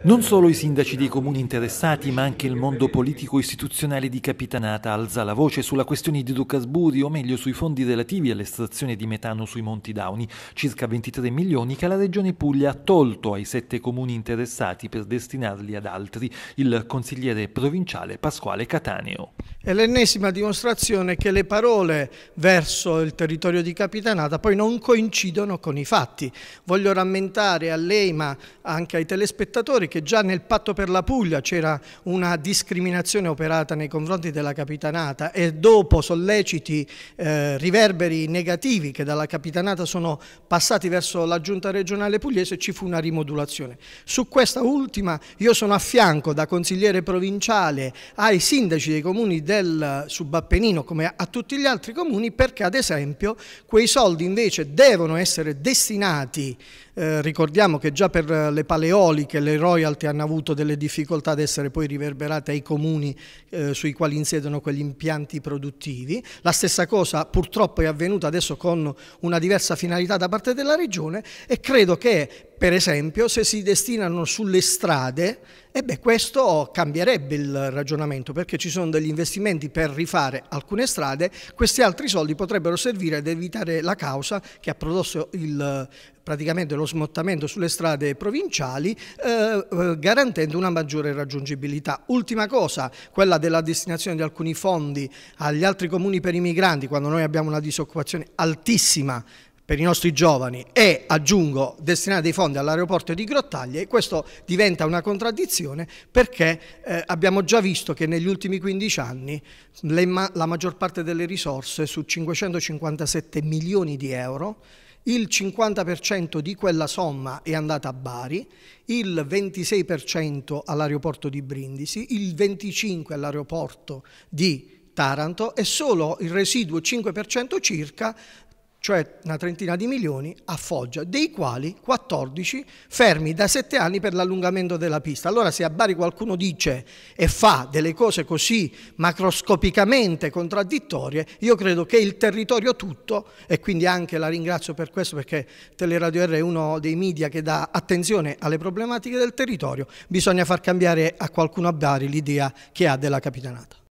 Non solo i sindaci dei comuni interessati, ma anche il mondo politico istituzionale di Capitanata alza la voce sulla questione di Ducasburi, o meglio sui fondi relativi all'estrazione di metano sui Monti Dauni, circa 23 milioni che la Regione Puglia ha tolto ai sette comuni interessati per destinarli ad altri, il consigliere provinciale Pasquale Cataneo. È l'ennesima dimostrazione che le parole verso il territorio di Capitanata poi non coincidono con i fatti. Voglio rammentare a lei, ma anche ai telespettatori, che già nel patto per la Puglia c'era una discriminazione operata nei confronti della capitanata e dopo solleciti eh, riverberi negativi che dalla capitanata sono passati verso la giunta regionale pugliese ci fu una rimodulazione. Su questa ultima io sono a fianco da consigliere provinciale ai sindaci dei comuni del Subappennino come a tutti gli altri comuni perché ad esempio quei soldi invece devono essere destinati eh, ricordiamo che già per eh, le paleoliche le royalty hanno avuto delle difficoltà ad essere poi riverberate ai comuni eh, sui quali insiedono quegli impianti produttivi. La stessa cosa purtroppo è avvenuta adesso con una diversa finalità da parte della Regione e credo che per esempio, se si destinano sulle strade, e eh beh, questo cambierebbe il ragionamento perché ci sono degli investimenti per rifare alcune strade, questi altri soldi potrebbero servire ad evitare la causa che ha prodotto il, praticamente lo smottamento sulle strade provinciali, eh, eh garantendo una maggiore raggiungibilità. Ultima cosa, quella della destinazione di alcuni fondi agli altri comuni per i migranti, quando noi abbiamo una disoccupazione altissima per i nostri giovani e aggiungo destinare dei fondi all'aeroporto di Grottaglie, e questo diventa una contraddizione perché eh, abbiamo già visto che negli ultimi 15 anni le, la maggior parte delle risorse su 557 milioni di euro il 50% di quella somma è andata a Bari, il 26% all'aeroporto di Brindisi, il 25% all'aeroporto di Taranto e solo il residuo 5% circa cioè una trentina di milioni, a Foggia, dei quali 14 fermi da 7 anni per l'allungamento della pista. Allora se a Bari qualcuno dice e fa delle cose così macroscopicamente contraddittorie, io credo che il territorio tutto, e quindi anche la ringrazio per questo perché Teleradio R è uno dei media che dà attenzione alle problematiche del territorio, bisogna far cambiare a qualcuno a Bari l'idea che ha della capitanata.